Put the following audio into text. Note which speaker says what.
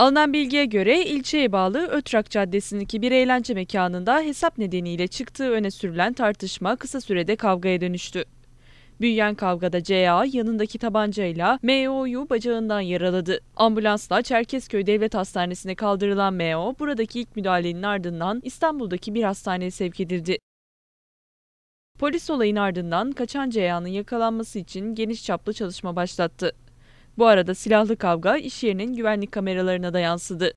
Speaker 1: Alınan bilgiye göre ilçeye bağlı Ötrak Caddesi'ndeki bir eğlence mekanında hesap nedeniyle çıktığı öne sürülen tartışma kısa sürede kavgaya dönüştü. Büyüyen kavgada CA yanındaki tabancayla MO'yu bacağından yaraladı. Ambulansla Çerkezköy Devlet Hastanesi'ne kaldırılan MO buradaki ilk müdahalenin ardından İstanbul'daki bir hastaneye sevk edildi. Polis olayın ardından kaçan CA'nın yakalanması için geniş çaplı çalışma başlattı. Bu arada silahlı kavga iş yerinin güvenlik kameralarına da yansıdı.